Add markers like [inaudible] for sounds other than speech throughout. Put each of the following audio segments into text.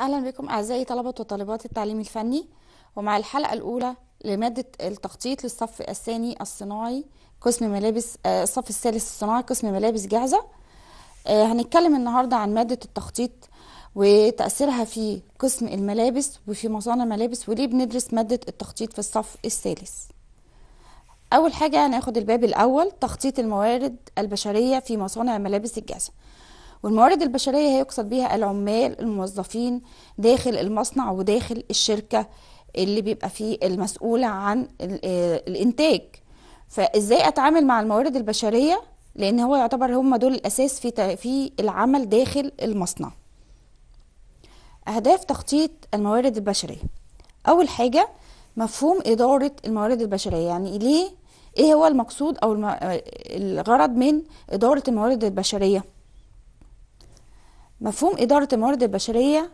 أهلا بكم أعزائي طلبة وطالبات التعليم الفني ومع الحلقة الأولى لمادة التخطيط للصف الثاني الصناعي قسم ملابس آه، الصف الثالث الصناعي قسم ملابس جاهزة آه، هنتكلم النهاردة عن مادة التخطيط وتأثيرها في قسم الملابس وفي مصانع الملابس وليه بندرس مادة التخطيط في الصف الثالث أول حاجة هناخد الباب الأول تخطيط الموارد البشرية في مصانع الملابس الجاهزة والموارد البشرية هيقصد بيها العمال الموظفين داخل المصنع وداخل الشركة اللي بيبقى فيه المسؤولة عن آه، الإنتاج فإزاي أتعامل مع الموارد البشرية لأن هو يعتبر هم دول الأساس في في العمل داخل المصنع أهداف تخطيط الموارد البشرية أول حاجة مفهوم إدارة الموارد البشرية يعني ليه ايه هو المقصود او آه، الغرض من اداره الموارد البشريه مفهوم إدارة الموارد البشرية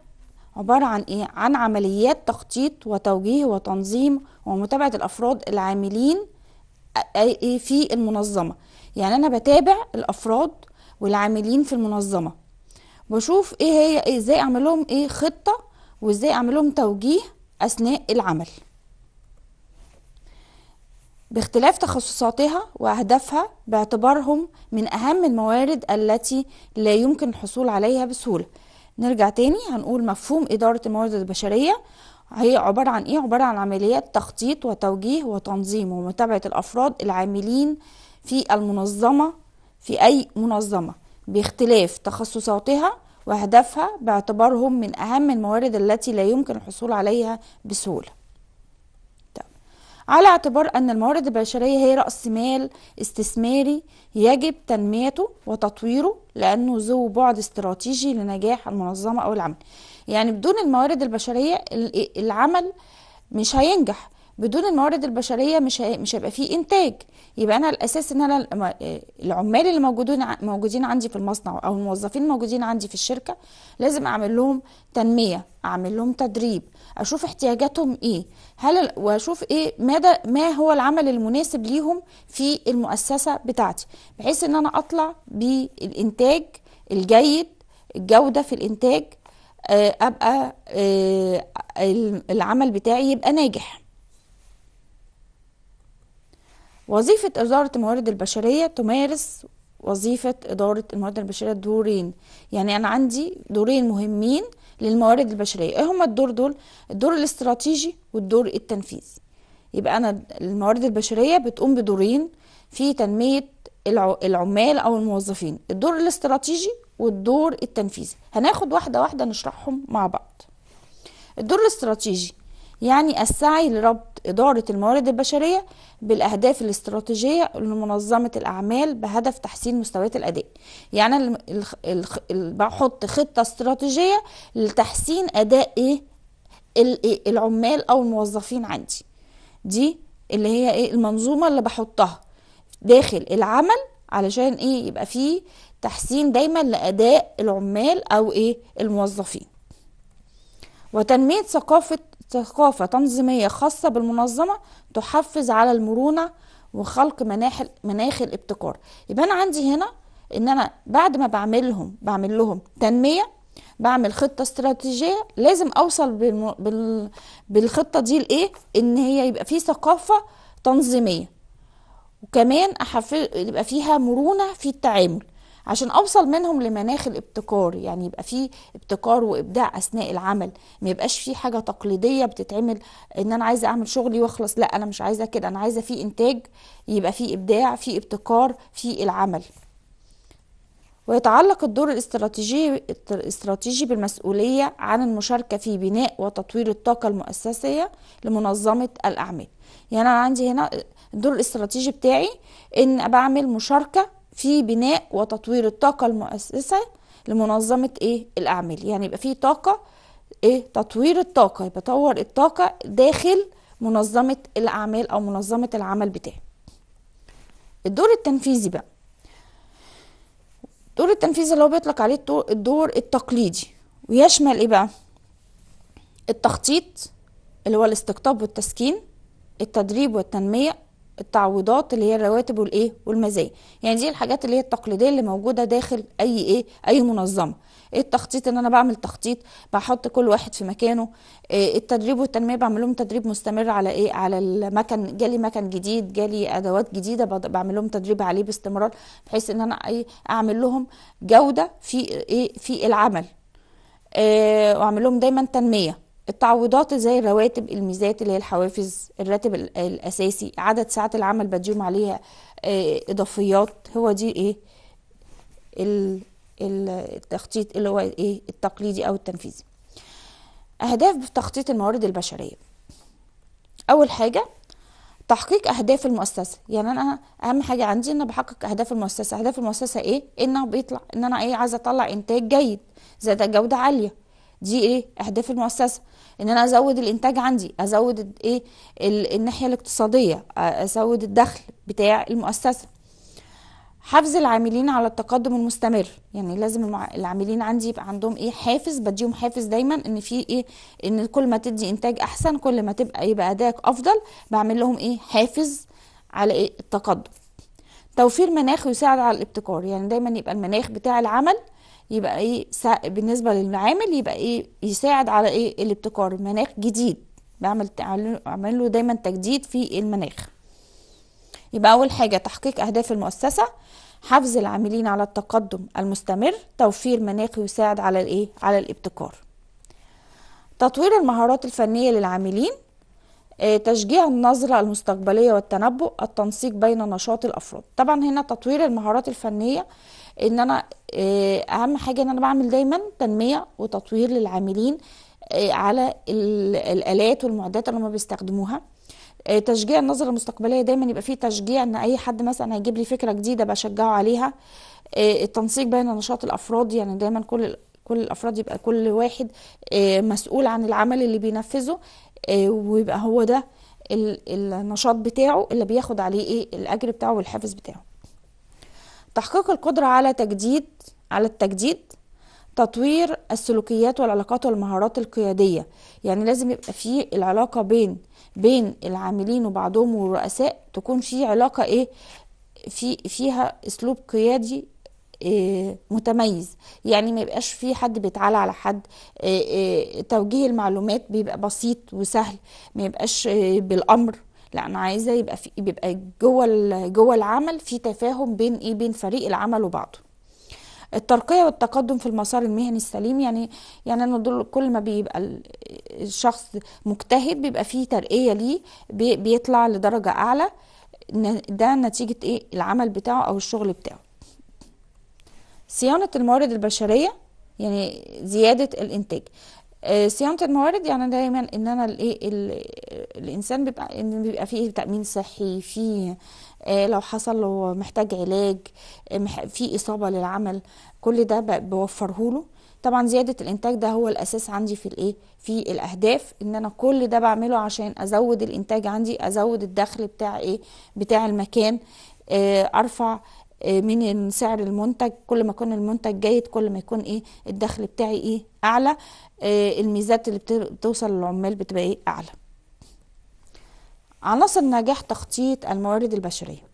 عبارة عن إيه؟ عن عمليات تخطيط وتوجيه وتنظيم ومتابعة الأفراد العاملين إيه؟ في المنظمة يعني أنا بتابع الأفراد والعاملين في المنظمة بشوف إيه هي إيه؟ إزاي أعملهم إيه خطة وإزاي أعملهم توجيه أثناء العمل باختلاف تخصصاتها وأهدافها باعتبارهم من أهم الموارد التي لا يمكن الحصول عليها بسهولة نرجع تاني هنقول مفهوم إدارة الموارد البشرية هي عبارة عن إيه؟ عبارة عن عمليات تخطيط وتوجيه وتنظيم ومتابعة الأفراد العاملين في المنظمة في أي منظمة باختلاف تخصصاتها وأهدافها باعتبارهم من أهم الموارد التي لا يمكن الحصول عليها بسهولة على اعتبار أن الموارد البشرية هي رأس مال استثماري يجب تنميته وتطويره لأنه ذو بعد استراتيجي لنجاح المنظمة أو العمل يعني بدون الموارد البشرية العمل مش هينجح بدون الموارد البشريه مش مش هيبقى فيه انتاج يبقى انا الاساس ان انا العمال اللي موجودين موجودين عندي في المصنع او الموظفين الموجودين عندي في الشركه لازم اعمل لهم تنميه اعمل لهم تدريب اشوف احتياجاتهم ايه هل واشوف ايه مدى ما هو العمل المناسب ليهم في المؤسسه بتاعتي بحيث ان انا اطلع بالانتاج الجيد الجوده في الانتاج آه، ابقى آه، العمل بتاعي يبقى ناجح وظيفة إدارة الموارد البشرية تمارس وظيفة إدارة الموارد البشرية دورين يعني أنا عندي دورين مهمين للموارد البشريه ايه هما الدور دول الدور الاستراتيجي والدور التنفيذي يبقى انا الموارد البشريه بتقوم بدورين في تنميه العمال او الموظفين الدور الاستراتيجي والدور التنفيذي هناخد واحده واحده نشرحهم مع بعض الدور الاستراتيجي يعني السعي لربط إدارة الموارد البشرية بالأهداف الاستراتيجية لمنظمة الأعمال بهدف تحسين مستويات الأداء يعني بحط خطة استراتيجية لتحسين أداء إيه؟, إيه العمال أو الموظفين عندي دي اللي هي إيه المنظومة اللي بحطها داخل العمل علشان إيه يبقى فيه تحسين دايما لأداء العمال أو إيه الموظفين وتنمية ثقافة ثقافة تنظيمية خاصة بالمنظمة تحفز على المرونة وخلق مناخ مناخ الابتكار يبقى أنا عندي هنا إن أنا بعد ما بعملهم بعمل لهم تنمية بعمل خطة استراتيجية لازم أوصل بال... بالخطة دي لإيه؟ إن هي يبقى في ثقافة تنظيمية وكمان أحفز يبقى فيها مرونة في التعامل عشان أوصل منهم لمناخ الابتكار يعني يبقى في ابتكار وإبداع أثناء العمل ما يبقاش في حاجة تقليدية بتتعمل إن أنا عايزة أعمل شغلي وأخلص لا أنا مش عايزة كده أنا عايزة في إنتاج يبقى في إبداع في ابتكار في العمل ويتعلق الدور الاستراتيجي الاستراتيجي بالمسؤولية عن المشاركة في بناء وتطوير الطاقة المؤسسية لمنظمة الأعمال يعني أنا عندي هنا الدور الاستراتيجي بتاعي إن بعمل مشاركة في بناء وتطوير الطاقة المؤسسة لمنظمة ايه الاعمال يعني يبقى في طاقة ايه تطوير الطاقة يبقى طور الطاقة داخل منظمة الاعمال او منظمة العمل بتاعي الدور التنفيذي بقى الدور التنفيذي اللي هو بيطلق عليه الدور التقليدي ويشمل ايه بقى التخطيط اللي هو الاستقطاب والتسكين التدريب والتنمية التعويضات اللي هي الرواتب والايه والمزايا يعني دي الحاجات اللي هي التقليديه اللي موجوده داخل اي ايه اي منظمه ايه التخطيط ان انا بعمل تخطيط بحط كل واحد في مكانه إيه التدريب والتنميه بعمل لهم تدريب مستمر على ايه على المكن جالي مكن جديد جالي ادوات جديده بعمل لهم تدريب عليه باستمرار بحيث ان انا ايه اعمل لهم جوده في ايه في العمل إيه واعمل لهم دايما تنميه التعويضات زي الرواتب الميزات اللي هي الحوافز الراتب الاساسي عدد ساعات العمل بديهم عليها آه، اضافيات هو دي ايه التخطيط اللي هو ايه التقليدي او التنفيذي اهداف تخطيط الموارد البشريه اول حاجه تحقيق اهداف المؤسسه يعني انا اهم حاجه عندي ان بحقق اهداف المؤسسه اهداف المؤسسه ايه انه بيطلع ان انا ايه عايزه اطلع انتاج جيد ذات جوده عاليه دي ايه اهداف المؤسسه ان انا ازود الانتاج عندي ازود ايه الناحيه الاقتصاديه ازود الدخل بتاع المؤسسه حفز العاملين على التقدم المستمر يعني لازم العاملين عندي يبقى عندهم ايه حافز بديهم حافز دايما ان في ايه ان كل ما تدي انتاج احسن كل ما تبقى يبقى ادائك افضل بعمل لهم ايه حافز على ايه التقدم توفير مناخ يساعد على الابتكار يعني دايما يبقى المناخ بتاع العمل يبقى ايه بالنسبه للمعامل يبقى ايه يساعد على ايه الابتكار المناخ جديد بعمل اعمل له دايما تجديد في المناخ يبقى اول حاجه تحقيق اهداف المؤسسه حفز العاملين على التقدم المستمر توفير مناخ يساعد على الايه على الابتكار تطوير المهارات الفنيه للعاملين آه، تشجيع النظرة المستقبلية والتنبؤ التنسيق بين نشاط الأفراد طبعا هنا تطوير المهارات الفنية ان انا آه، اهم حاجه ان انا بعمل دايما تنميه وتطوير للعاملين آه، على الالات والمعدات اللي هم بيستخدموها آه، تشجيع النظره المستقبليه دايما يبقى فيه تشجيع ان اي حد مثلا هيجيب لي فكره جديده بشجعه عليها التنسيق بين نشاط الافراد يعني دايما كل كل الافراد يبقى كل واحد مسؤول عن العمل اللي بينفذه ويبقى هو ده النشاط بتاعه اللي بياخد عليه ايه الاجر بتاعه والحافز بتاعه تحقيق القدرة على تجديد على التجديد تطوير السلوكيات والعلاقات والمهارات القيادية يعني لازم يبقى في العلاقة بين بين العاملين وبعضهم والرؤساء تكون في علاقة ايه في فيها اسلوب قيادي إيه متميز يعني ما يبقاش في حد بيتعالى على حد إيه إيه توجيه المعلومات بيبقى بسيط وسهل ما يبقاش آه، بالامر لا انا عايزه يبقى في بيبقى جوه جوه العمل في تفاهم بين ايه بين فريق العمل وبعضه الترقيه والتقدم في المسار المهني السليم يعني يعني انه دول كل ما بيبقى الشخص مجتهد بيبقى فيه ترقيه ليه بيطلع لدرجه اعلى ده نتيجه ايه العمل بتاعه او الشغل بتاعه صيانه الموارد البشريه يعني زياده الانتاج آه، صيانه الموارد يعني دايما ان انا الايه الانسان بيبقى ان بيبقى فيه تامين صحي فيه آه، لو حصل له محتاج علاج آه، في اصابه للعمل كل ده بوفره له طبعا زياده الانتاج ده هو الاساس عندي في الايه في الاهداف ان انا كل ده بعمله عشان ازود الانتاج عندي ازود الدخل بتاع ايه بتاع المكان ارفع آه، من سعر المنتج كل ما يكون المنتج جيد كل ما يكون ايه الدخل بتاعي ايه اعلى آه، الميزات اللي بتوصل للعمال بتبقى ايه اعلى عناصر نجاح تخطيط الموارد البشريه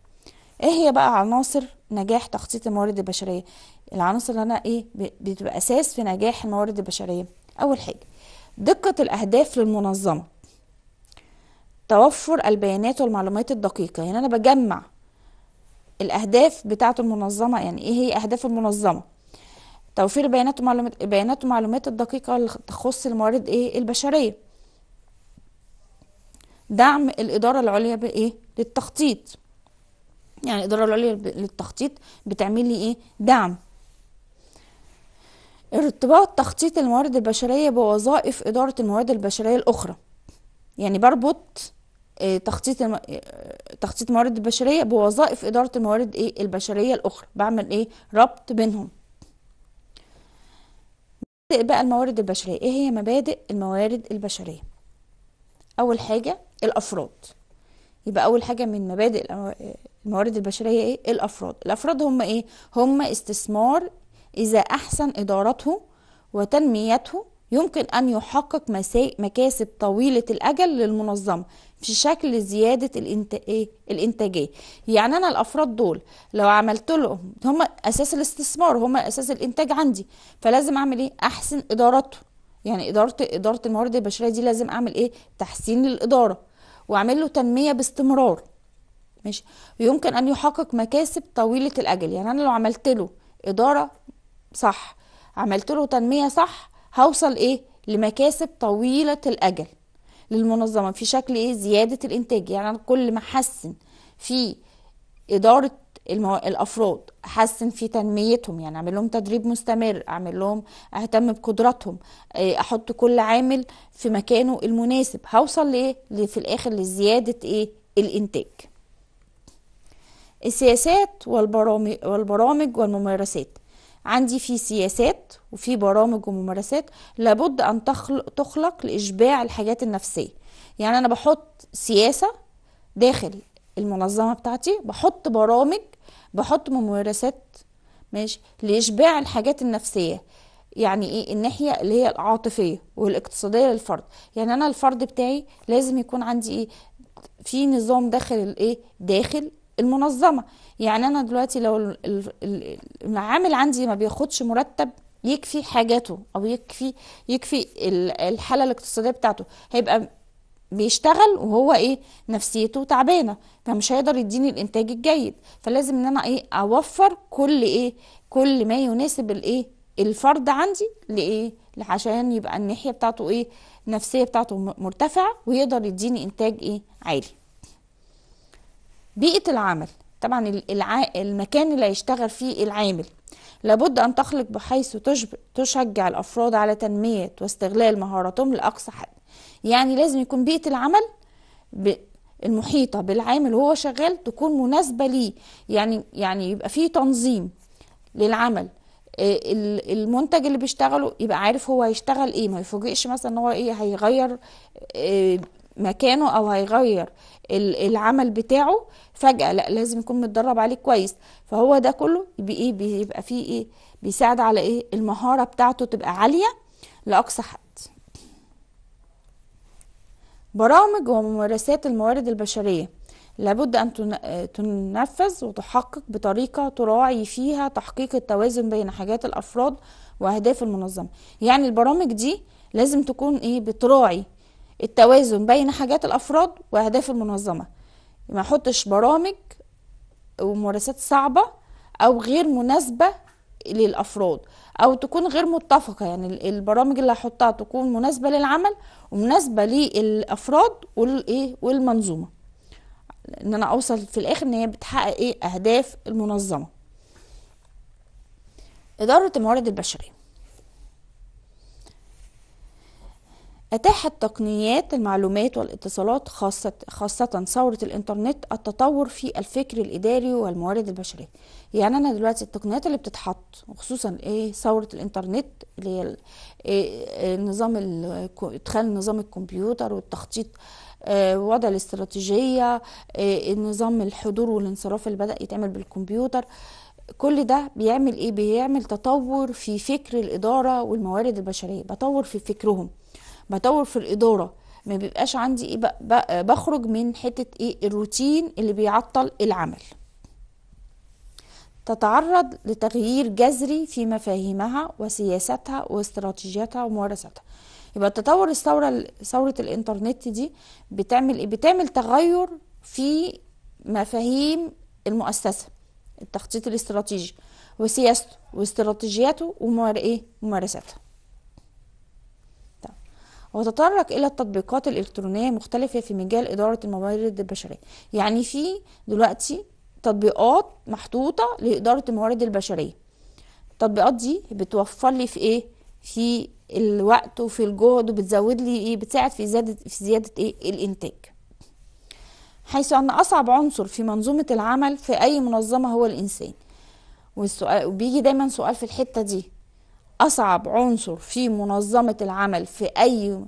ايه هي بقى عناصر نجاح تخطيط الموارد البشريه العناصر اللي انا ايه بتبقى اساس في نجاح الموارد البشريه اول حاجه دقه الاهداف للمنظمه توفر البيانات والمعلومات الدقيقه يعني انا بجمع الاهداف بتاعه المنظمه يعني ايه هي اهداف المنظمه توفير بيانات ومعلومات بيانات ومعلومات الدقيقه اللي تخص الموارد ايه البشريه دعم الاداره العليا بايه للتخطيط يعني الاداره العليا للتخطيط بتعمل لي ايه دعم ارتباط تخطيط الموارد البشريه بوظائف اداره الموارد البشريه الاخرى يعني بربط آه، تخطيط الم... آه، تخطيط الموارد البشريه بوظائف اداره الموارد ايه البشريه الاخرى بعمل ايه ربط بينهم مبادئ بقى الموارد البشريه ايه هي مبادئ الموارد البشريه اول حاجه الافراد يبقى اول حاجه من مبادئ آه، الموارد البشريه ايه الافراد الافراد هم ايه هم استثمار اذا احسن ادارته وتنميته يمكن ان يحقق مكاسب طويله الاجل للمنظمه في شكل زياده إيه، الانتاجيه يعني انا الافراد دول لو عملت لهم هم اساس الاستثمار هم اساس الانتاج عندي فلازم اعمل ايه احسن إدارته يعني اداره اداره الموارد البشريه دي لازم اعمل ايه تحسين للإدارة واعمل له تنميه باستمرار ماشي يمكن ان يحقق مكاسب طويله الاجل يعني انا لو عملت له اداره صح عملت له تنميه صح هوصل ايه لمكاسب طويله الاجل للمنظمه في شكل ايه زياده الانتاج يعني انا كل ما احسن في اداره المو... الافراد احسن في تنميتهم يعني اعمل لهم تدريب مستمر اعمل لهم اهتم بقدراتهم آه، احط كل عامل في مكانه المناسب هوصل لايه في الاخر لزياده ايه الانتاج السياسات والبرامج والممارسات عندي في سياسات وفي برامج وممارسات لابد ان تخلق لاشباع الحاجات النفسيه يعني انا بحط سياسه داخل المنظمه بتاعتي بحط برامج بحط ممارسات ماشي لاشباع الحاجات النفسيه يعني ايه الناحيه اللي هي العاطفيه والاقتصاديه للفرد يعني انا الفرد بتاعي لازم يكون عندي ايه في نظام داخل الايه داخل المنظمه يعني انا دلوقتي لو العامل عندي ما بياخدش مرتب يكفي حاجاته او يكفي يكفي الحاله الاقتصاديه بتاعته هيبقى بيشتغل وهو ايه نفسيته تعبانه فمش هيقدر يديني الانتاج الجيد فلازم ان انا ايه اوفر كل ايه كل ما يناسب الايه الفرد عندي لايه عشان يبقى الناحيه بتاعته ايه النفسيه بتاعته مرتفعه ويقدر يديني انتاج ايه عالي بيئه العمل طبعا الع... المكان اللي هيشتغل فيه العامل لابد أن تخلق بحيث تشب... تشجع الأفراد على تنمية واستغلال مهاراتهم لأقصى حد يعني لازم يكون بيئة العمل ب... المحيطة بالعامل وهو شغال تكون مناسبة ليه يعني يعني يبقى فيه تنظيم للعمل آه، المنتج اللي بيشتغله يبقى عارف هو هيشتغل ايه ما يفوجئش مثلا ان هو ايه هيغير آه، مكانه او هيغير العمل بتاعه فجأة لا لازم يكون متدرب عليه كويس فهو ده كله بايه بيبقى فيه ايه بيساعد على ايه المهارة بتاعته تبقى عالية لأقصى حد برامج وممارسات الموارد البشرية لابد أن تنفذ وتحقق بطريقة تراعي فيها تحقيق التوازن بين حاجات الأفراد وأهداف المنظمة يعني البرامج دي لازم تكون إيه بتراعي التوازن بين حاجات الافراد واهداف المنظمه ما احطش برامج وممارسات صعبه او غير مناسبه للافراد او تكون غير متفقه يعني البرامج اللي هحطها تكون مناسبه للعمل ومناسبه للافراد والايه والمنظومه ان انا اوصل في الاخر ان هي بتحقق ايه اهداف المنظمه اداره الموارد البشريه أتاحت تقنيات المعلومات والاتصالات خاصة, خاصة ثورة الإنترنت التطور في الفكر الإداري والموارد البشرية يعني أنا دلوقتي التقنيات اللي بتتحط وخصوصا إيه ثورة الإنترنت اللي هي النظام إيه، إيه، نظام إدخال نظام الكمبيوتر والتخطيط آه، وضع الاستراتيجية النظام آه، نظام الحضور والانصراف اللي بدأ يتعمل بالكمبيوتر كل ده بيعمل ايه بيعمل تطور في فكر الاداره والموارد البشريه بطور في فكرهم بطور في الاداره ما بيبقاش عندي ايه بخرج من حته ايه الروتين اللي بيعطل العمل تتعرض لتغيير جذري في مفاهيمها وسياساتها واستراتيجياتها وممارساتها يبقى التطور الثوره ثوره الانترنت دي بتعمل ايه بتعمل تغير في مفاهيم المؤسسه التخطيط الاستراتيجي وسياسته واستراتيجياته وممارساته إيه؟ وتطرق الى التطبيقات الالكترونيه مختلفه في مجال اداره الموارد البشريه يعني في دلوقتي تطبيقات محطوطه لاداره الموارد البشريه التطبيقات دي بتوفر لي في ايه في الوقت وفي الجهد وبتزود لي ايه بتساعد في زياده في زياده ايه الانتاج حيث ان اصعب عنصر في منظومه العمل في اي منظمه هو الانسان والسؤال وبيجي دايما سؤال في الحته دي اصعب عنصر في منظمه العمل في اي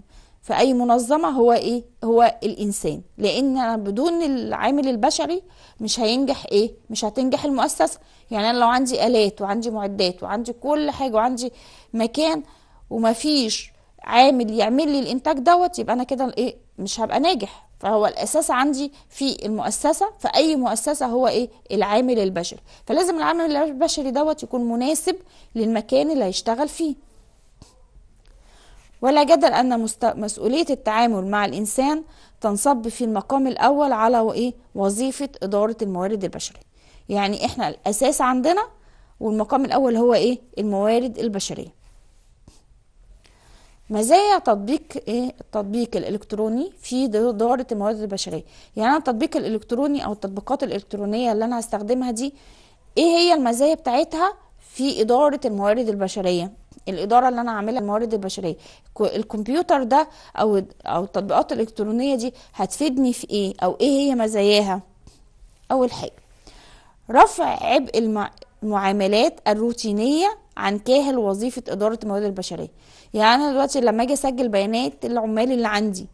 في اي منظمه هو ايه هو الانسان لان بدون العامل البشري مش هينجح ايه مش هتنجح المؤسسه يعني انا لو عندي الات وعندي معدات وعندي كل حاجه وعندي مكان ومفيش عامل يعمل لي الانتاج دوت يبقى انا كده ايه مش هبقى ناجح فهو الاساس عندي في المؤسسه في اي مؤسسه هو ايه العامل البشري فلازم العامل البشري دوت يكون مناسب للمكان اللي هيشتغل فيه ولا جدل ان مسؤوليه التعامل مع الانسان تنصب في المقام الاول على ايه وظيفه اداره الموارد البشريه يعني احنا الاساس عندنا والمقام الاول هو ايه الموارد البشريه مزايا تطبيق ايه التطبيق الالكتروني في اداره الموارد البشريه يعني انا التطبيق الالكتروني او التطبيقات الالكترونيه اللي انا هستخدمها دي ايه هي المزايا بتاعتها في اداره الموارد البشريه الاداره اللي انا عاملها الموارد البشريه الكمبيوتر ده او او التطبيقات الالكترونيه دي هتفيدني في ايه او ايه هي مزاياها اول حاجه رفع عبء المعاملات الروتينيه عن كاهل وظيفه اداره الموارد البشريه يعني انا دلوقتي لما اجي اسجل بيانات العمال اللي عندي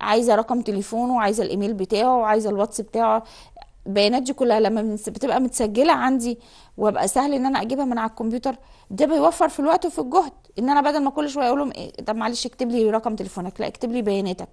عايزه رقم تليفونه وعايزه الايميل بتاعه وعايزه الواتس بتاعه البيانات دي كلها لما بتبقى متسجله عندي وابقى سهل ان انا اجيبها من على الكمبيوتر ده بيوفر في الوقت وفي الجهد ان انا بدل ما كل شويه اقول لهم إيه طب معلش اكتب لي رقم تليفونك لا اكتب لي بياناتك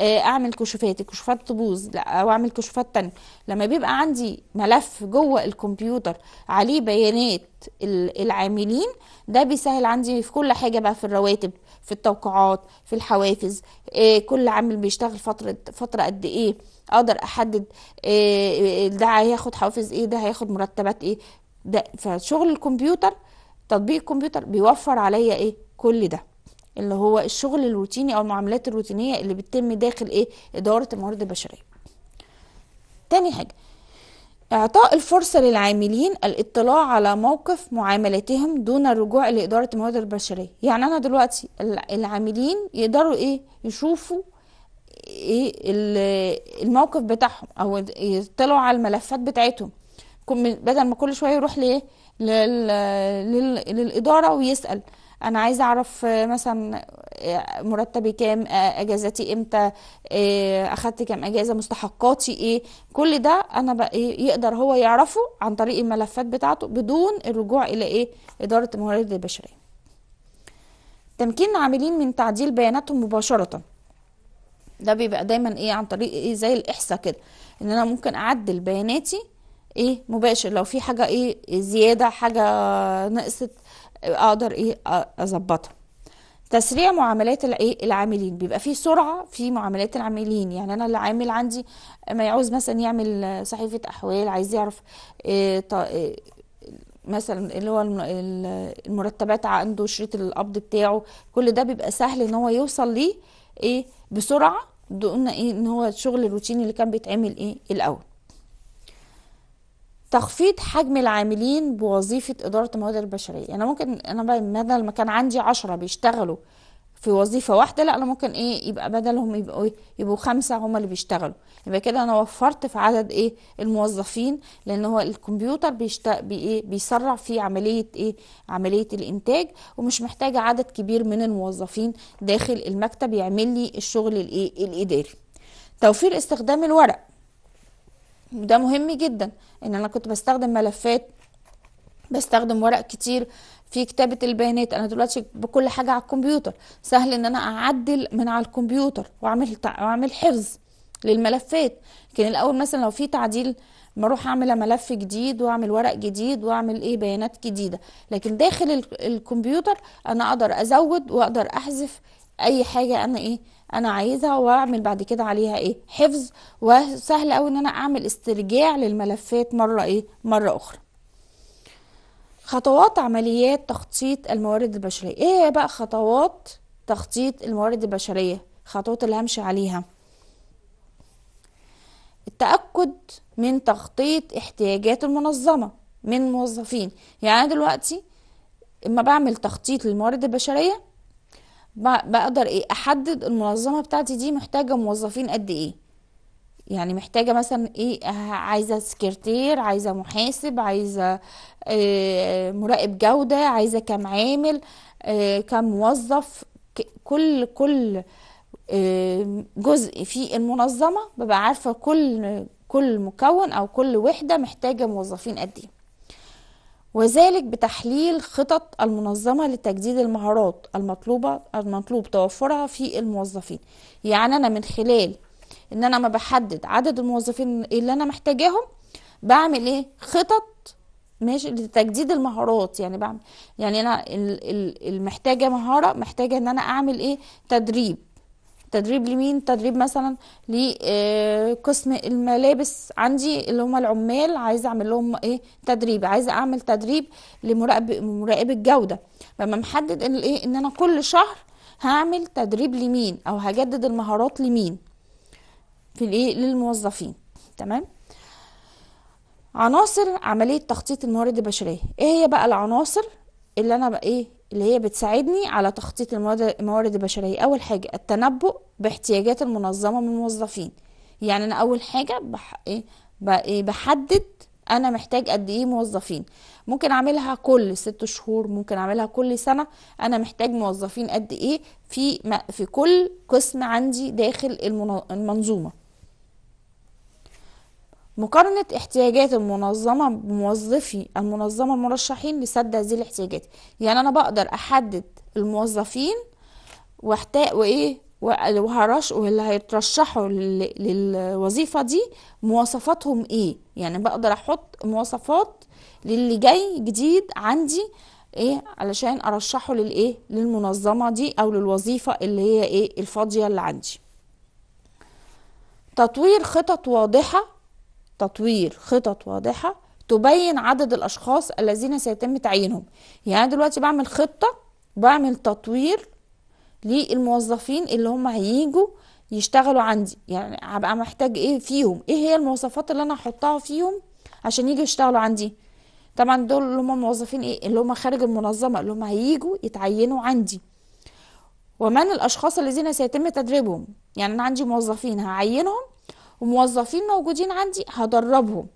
آه، اعمل كشوفات الكشوفات تبوظ لا او اعمل كشوفات تانية لما بيبقى عندي ملف جوه الكمبيوتر عليه بيانات العاملين ده بيسهل عندي في كل حاجه بقى في الرواتب في التوقيعات في الحوافز آه، كل عامل بيشتغل فتره فتره قد ايه اقدر احدد آه، آه، ده هياخد حوافز ايه ده هياخد مرتبات ايه ده فشغل الكمبيوتر تطبيق الكمبيوتر بيوفر عليا ايه كل ده اللي هو الشغل الروتيني او المعاملات الروتينيه اللي بتتم داخل ايه اداره الموارد البشريه تاني حاجه إعطاء الفرصة للعاملين الاطلاع على موقف معاملتهم دون الرجوع لإدارة الموارد البشرية يعني أنا دلوقتي العاملين يقدروا إيه يشوفوا إيه الموقف بتاعهم أو يطلعوا على الملفات بتاعتهم بدل ما كل شوية يروح لإيه للإدارة ويسأل انا عايزه اعرف آه، مثلا آه، مرتبي كام آه، اجازتي امتى اخدت كام اجازه مستحقاتي ايه كل ده انا بقى يقدر هو يعرفه عن طريق الملفات بتاعته بدون الرجوع الى ايه اداره الموارد البشريه تمكين العاملين من تعديل بياناتهم مباشره ده بيبقى دايما ايه عن طريق ايه زي الاحصاء كده ان انا ممكن اعدل بياناتي ايه مباشر لو في حاجه ايه زياده حاجه نقصت اقدر ايه اظبطها تسريع معاملات الايه العاملين بيبقى في سرعه في معاملات العاملين يعني انا العامل عندي ما يعوز مثلا يعمل صحيفه احوال عايز يعرف إيه إيه مثلا اللي هو المرتبات عنده شريط القبض بتاعه كل ده بيبقى سهل ان هو يوصل ليه ايه بسرعه دون ايه ان هو الشغل الروتيني اللي كان بيتعمل ايه الاول تخفيض حجم العاملين بوظيفة إدارة الموارد البشرية يعني أنا ممكن أنا بدل ما كان عندي عشرة بيشتغلوا في وظيفة واحدة لا أنا ممكن إيه يبقى بدلهم يبقوا إيه يبقوا خمسة هما اللي بيشتغلوا يبقى كده أنا وفرت في عدد إيه الموظفين لأن هو الكمبيوتر بيشت... بي إيه بيسرع في عملية إيه عملية الإنتاج ومش محتاجة عدد كبير من الموظفين داخل المكتب يعمل لي الشغل الإيه الإداري توفير استخدام الورق وده مهم جدا ان انا كنت بستخدم ملفات بستخدم ورق كتير في كتابة البيانات انا دلوقتي بكل حاجة على الكمبيوتر سهل ان انا اعدل من على الكمبيوتر واعمل واعمل حفظ للملفات لكن الاول مثلا لو في تعديل بروح اعمل ملف جديد واعمل ورق جديد واعمل ايه بيانات جديده لكن داخل الكمبيوتر انا اقدر ازود واقدر احذف اي حاجه انا ايه انا عايزها واعمل بعد كده عليها ايه حفظ وسهل قوي ان انا اعمل استرجاع للملفات مره ايه مره اخرى خطوات عمليات تخطيط الموارد البشريه ايه بقى خطوات تخطيط الموارد البشريه خطوات اللي همشي عليها التاكد من تخطيط احتياجات المنظمه من موظفين يعني دلوقتي اما بعمل تخطيط للموارد البشريه بقدر ايه احدد المنظمه بتاعتي دي محتاجه موظفين قد ايه يعني محتاجه مثلا ايه عايزه سكرتير عايزه محاسب عايزه إيه مراقب جوده عايزه كام عامل إيه كام موظف كل كل آه، جزء في المنظمه ببقى عارفه كل كل مكون او كل وحده محتاجه موظفين قد ايه وذلك بتحليل خطط المنظمة لتجديد المهارات المطلوبة المطلوب توفرها في الموظفين يعني أنا من خلال إن أنا ما بحدد عدد الموظفين اللي أنا محتاجاهم بعمل إيه خطط ماشي لتجديد المهارات يعني بعمل يعني أنا المحتاجة مهارة محتاجة إن أنا أعمل إيه تدريب تدريب لمين تدريب مثلا لقسم آه، الملابس عندي اللي هم العمال عايزه اعمل لهم ايه تدريب عايزه اعمل تدريب لمراقب مراقب الجوده لما محدد ان ايه ان انا كل شهر هعمل تدريب لمين او هجدد المهارات لمين في الايه للموظفين تمام عناصر عمليه تخطيط الموارد البشريه ايه هي بقى العناصر اللي انا بقى ايه اللي هي بتساعدني على تخطيط الموارد البشرية أول حاجة التنبؤ باحتياجات المنظمة من الموظفين يعني أنا أول حاجة بح... إيه، إيه، بحدد أنا محتاج قد إيه موظفين ممكن أعملها كل ست شهور ممكن أعملها كل سنة أنا محتاج موظفين قد إيه في, في كل قسم عندي داخل المنظومة مقارنة احتياجات المنظمة بموظفي المنظمة المرشحين لسد هذه الاحتياجات يعني أنا بقدر أحدد الموظفين واحتاج وإيه وهرش واللي هيترشحوا للوظيفة دي مواصفاتهم ايه يعني بقدر احط مواصفات للي جاي جديد عندي ايه علشان ارشحه للايه للمنظمة دي او للوظيفة اللي هي ايه الفاضية اللي عندي تطوير خطط واضحة تطوير خطط واضحة تبين عدد الأشخاص الذين سيتم تعيينهم يعني أنا دلوقتي بعمل خطة بعمل تطوير للموظفين اللي هم هيجوا يشتغلوا عندي يعني هبقى محتاج ايه فيهم ايه هي المواصفات اللي انا هحطها فيهم عشان يجوا يشتغلوا عندي طبعا دول اللي هم موظفين ايه اللي هم خارج المنظمه اللي هم هيجوا يتعينوا عندي ومن الاشخاص الذين سيتم تدريبهم يعني انا عندي موظفين هعينهم وموظفين موجودين عندي هدربهم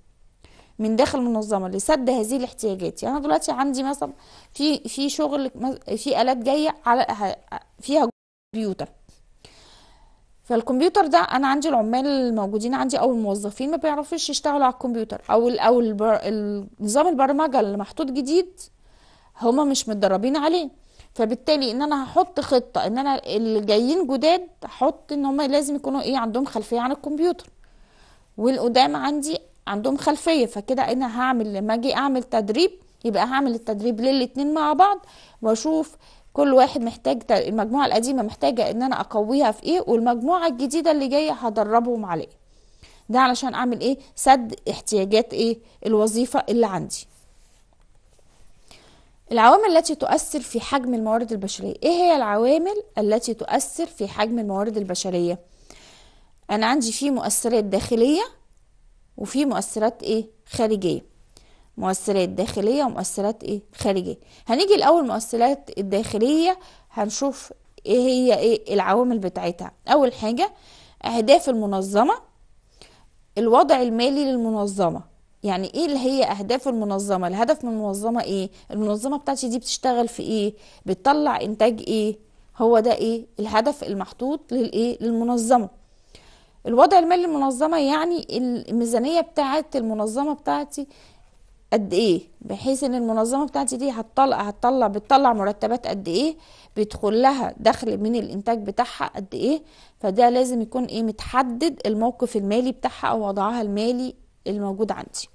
من داخل المنظمه لسد هذه الاحتياجات يعني انا دلوقتي عندي مثلا في في شغل في الات جايه على فيها كمبيوتر فالكمبيوتر ده انا عندي العمال الموجودين عندي او الموظفين ما بيعرفوش يشتغلوا على الكمبيوتر او الـ او الـ نظام البرمجه اللي محطوط جديد هما مش متدربين عليه فبالتالي ان انا هحط خطه ان انا اللي جايين جداد هحط ان هم لازم يكونوا ايه عندهم خلفيه عن الكمبيوتر والقدام عندي عندهم خلفيه فكده انا هعمل لما اجي اعمل تدريب يبقى هعمل التدريب للاتنين مع بعض واشوف كل واحد محتاج المجموعه القديمه محتاجه ان انا اقويها في ايه والمجموعه الجديده اللي جايه هدربهم على ايه ده علشان اعمل ايه سد احتياجات ايه الوظيفه اللي عندي العوامل التي تؤثر في حجم الموارد البشرية ايه هي العوامل التي تؤثر في حجم الموارد البشرية انا عندي في مؤثرات داخلية وفي مؤثرات ايه خارجية مؤثرات داخلية ومؤثرات ايه خارجية هنيجي الاول مؤثرات الداخلية هنشوف ايه هي ايه العوامل بتاعتها اول حاجة اهداف المنظمة الوضع المالي للمنظمة يعني ايه اللي هي اهداف المنظمه الهدف من المنظمه ايه المنظمه بتاعتي دي بتشتغل في ايه بتطلع انتاج ايه هو ده ايه الهدف المحطوط للايه للمنظمه الوضع المالي للمنظمه يعني الميزانيه بتاعه المنظمه بتاعتي قد ايه بحيث ان المنظمه بتاعتي دي هتطلع هتطلع بتطلع مرتبات قد ايه بيدخل لها دخل من الانتاج بتاعها قد ايه فده لازم يكون ايه متحدد الموقف المالي بتاعها او وضعها المالي الموجود عندي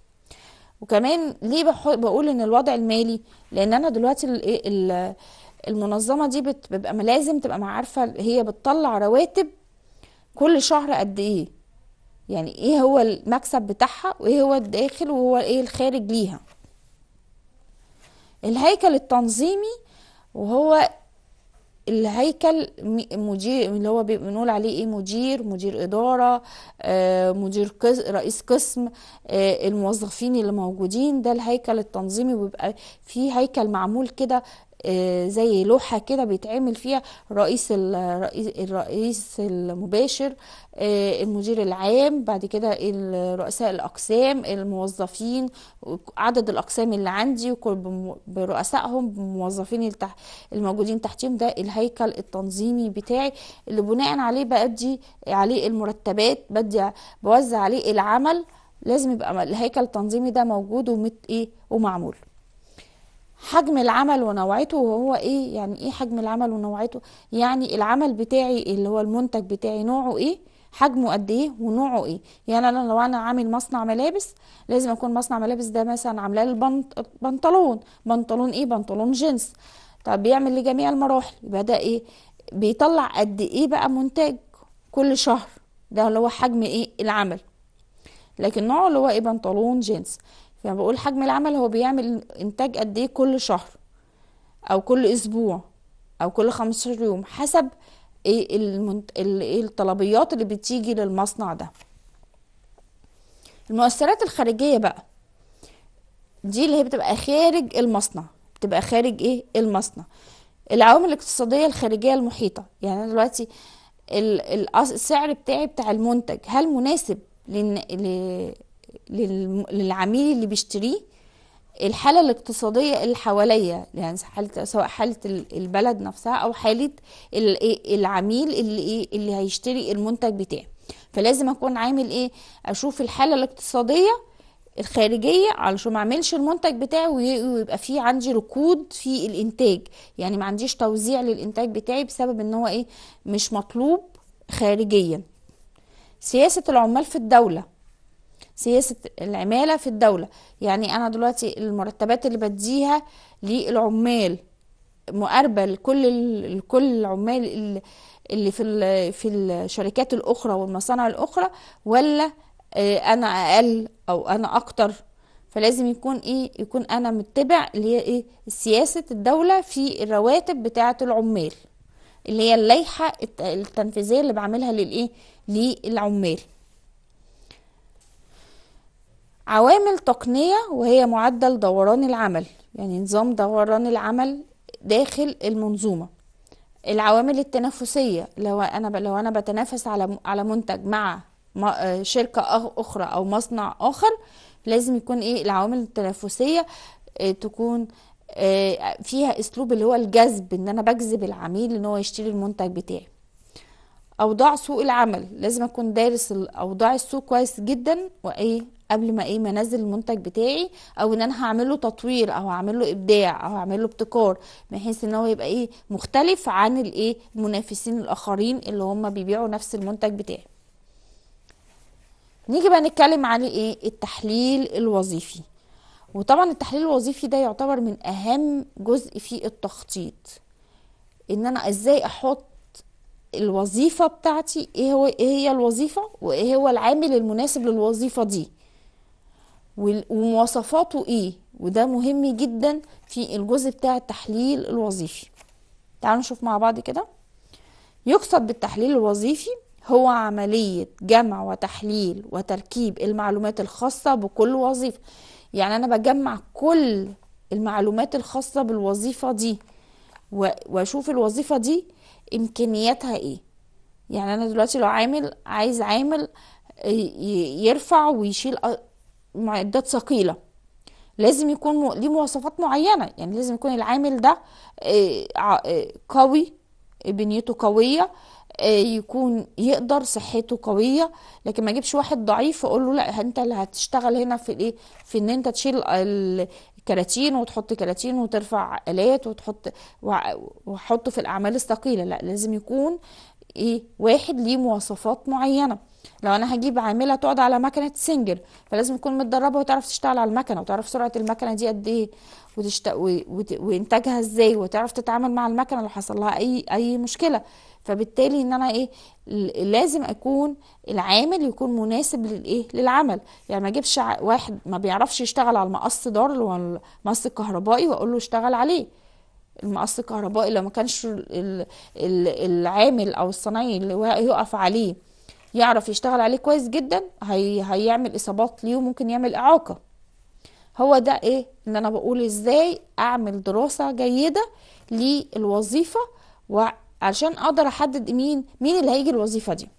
وكمان ليه بقول ان الوضع المالي لان انا دلوقتي إيه، المنظمه دي بتبقى لازم تبقى عارفه هي بتطلع رواتب كل شهر قد ايه يعني ايه هو المكسب بتاعها وايه هو الداخل وهو ايه الخارج ليها الهيكل التنظيمي وهو الهيكل مدير اللي هو بنقول عليه ايه مدير مدير اداره آه، مدير رئيس قسم آه، الموظفين اللي موجودين ده الهيكل التنظيمي ويبقى في هيكل معمول كده آه، زي لوحه كده بيتعمل فيها رئيس الرئيس المباشر آه، المدير العام بعد كده رؤساء الاقسام الموظفين عدد الاقسام اللي عندي برؤسائهم الموظفين الموجودين تحتهم ده الهيكل التنظيمي بتاعي اللي بناء عليه بدي عليه المرتبات بدي بوزع عليه العمل لازم يبقى الهيكل التنظيمي ده موجود ومت ايه ومعمول حجم العمل ونوعيته وهو ايه يعني ايه حجم العمل ونوعيته يعني العمل بتاعي اللي هو المنتج بتاعي نوعه ايه حجمه قد ايه ونوعه ايه يعني انا لو انا عامل مصنع ملابس لازم اكون مصنع ملابس ده مثلا عاملاه البنطلون بنطلون ايه بنطلون جنس طب بيعمل لجميع المراحل يبقى ده ايه بيطلع قد ايه بقى منتج كل شهر ده اللي هو حجم ايه العمل لكن نوعه اللي هو ايه بنطلون جنس يعني بقول حجم العمل هو بيعمل انتاج قد ايه كل شهر او كل اسبوع او كل 15 يوم حسب ايه المنت... إيه الطلبيات اللي بتيجي للمصنع ده المؤثرات الخارجيه بقى دي اللي هي بتبقى خارج المصنع بتبقى خارج ايه المصنع العوامل الاقتصاديه الخارجيه المحيطه يعني انا دلوقتي السعر بتاعي بتاع المنتج هل مناسب لن... للعميل اللي بيشتريه الحاله الاقتصاديه اللي حواليا يعني حاله سواء حاله البلد نفسها او حاله إيه، العميل اللي ايه اللي هيشتري المنتج بتاعي فلازم اكون عامل ايه اشوف الحاله الاقتصاديه الخارجيه علشان ما اعملش المنتج بتاعي ويبقى فيه عندي ركود في الانتاج يعني ما عنديش توزيع للانتاج بتاعي بسبب ان هو ايه مش مطلوب خارجيا سياسه العمال في الدوله سياسة العمالة في الدولة يعني أنا دلوقتي المرتبات اللي بديها للعمال مقاربة لكل كل العمال اللي في في الشركات الأخرى والمصانع الأخرى ولا آه، أنا أقل أو أنا أكتر فلازم يكون ايه يكون انا متبع اللي هي ايه سياسه الدوله في الرواتب بتاعه العمال اللي هي اللائحه التنفيذيه اللي بعملها للايه للعمال عوامل تقنية وهي معدل دوران العمل يعني نظام دوران العمل داخل المنظومة العوامل التنافسية لو أنا لو أنا بتنافس على على منتج مع آه، شركة أخرى أو مصنع آخر لازم يكون إيه العوامل التنافسية آه، تكون آه، فيها أسلوب اللي هو الجذب إن أنا بجذب العميل إن هو يشتري المنتج بتاعي أوضاع سوق العمل لازم أكون دارس أوضاع السوق كويس جدا وإيه قبل ما ايه ما انزل المنتج بتاعي او ان انا هعمله تطوير او هعمله ابداع او هعمله ابتكار بحيث ان هو يبقى ايه مختلف عن الايه المنافسين الاخرين اللي هم بيبيعوا نفس المنتج بتاعي نيجي بقى نتكلم عن ايه التحليل الوظيفي وطبعا التحليل الوظيفي ده يعتبر من اهم جزء في التخطيط ان انا ازاي احط الوظيفه بتاعتي ايه هو ايه هي الوظيفه وايه هو العامل المناسب للوظيفه دي ومواصفاته ايه وده مهم جدا في الجزء بتاع التحليل الوظيفي تعالوا نشوف مع بعض كده يقصد بالتحليل الوظيفي هو عملية جمع وتحليل وتركيب المعلومات الخاصة بكل وظيفة يعني أنا بجمع كل المعلومات الخاصة بالوظيفة دي وأشوف الوظيفة دي إمكانياتها إيه يعني أنا دلوقتي لو عامل عايز عامل آه، يرفع ويشيل معدات ثقيله لازم يكون ليه مواصفات معينه يعني لازم يكون العامل ده آه، آه، قوي بنيته قويه آه، يكون يقدر صحته قويه لكن ما اجيبش واحد ضعيف اقول له لا انت اللي هتشتغل هنا في الايه في ان انت تشيل الكراتين وتحط كراتين وترفع الات وتحط وحطه في الاعمال الثقيله لا لازم يكون ايه واحد ليه مواصفات معينه لو انا هجيب عامله تقعد على مكنه سنجل فلازم تكون متدربه وتعرف تشتغل على المكنه وتعرف سرعه المكنه دي قد ايه وتشت... و... وت... وانتاجها ازاي وتعرف تتعامل مع المكنه لو حصل لها اي اي مشكله فبالتالي ان انا ايه لازم اكون العامل يكون مناسب للايه للعمل يعني ما اجيبش واحد ما بيعرفش يشتغل على المقص دار اللي هو المقص الكهربائي واقول له اشتغل عليه المقص الكهربائي لو ما كانش العامل او الصنايعي اللي يقف عليه يعرف يشتغل عليه كويس جدا هي هيعمل اصابات ليه وممكن يعمل اعاقه هو ده ايه ان انا بقول ازاي اعمل دراسه جيده للوظيفه وعشان اقدر احدد مين مين اللي هيجي الوظيفه دي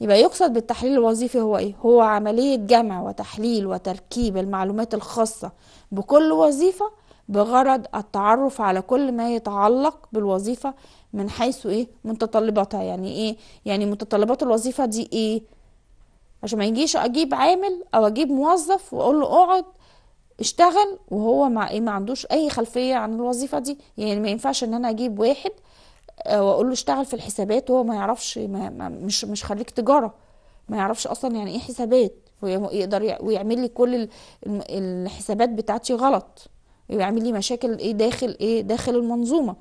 يبقى يقصد بالتحليل الوظيفي هو ايه هو عمليه جمع وتحليل وتركيب المعلومات الخاصه بكل وظيفه بغرض التعرف على كل ما يتعلق بالوظيفه من حيث ايه متطلباتها يعني ايه يعني متطلبات الوظيفه دي ايه عشان ما يجيش اجيب عامل او اجيب موظف واقول له اقعد اشتغل وهو ما ايه ما عندوش اي خلفيه عن الوظيفه دي يعني ما ينفعش ان انا اجيب واحد آه، واقول له اشتغل في الحسابات وهو ما يعرفش ما ما مش مش خريج تجاره ما يعرفش اصلا يعني ايه حسابات ويقدر ويعمل لي كل الحسابات بتاعتي غلط ويعمل لي مشاكل ايه داخل ايه داخل المنظومه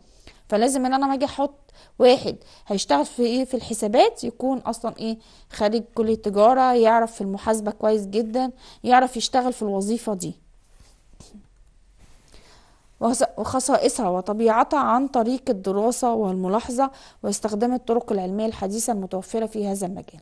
فلازم ان انا ما اجي احط واحد هيشتغل في ايه في الحسابات يكون اصلا ايه خارج كليه تجاره يعرف في المحاسبه كويس جدا يعرف يشتغل في الوظيفه دي وخصائصها وطبيعتها عن طريق الدراسة والملاحظة واستخدام الطرق العلمية الحديثة المتوفرة في هذا المجال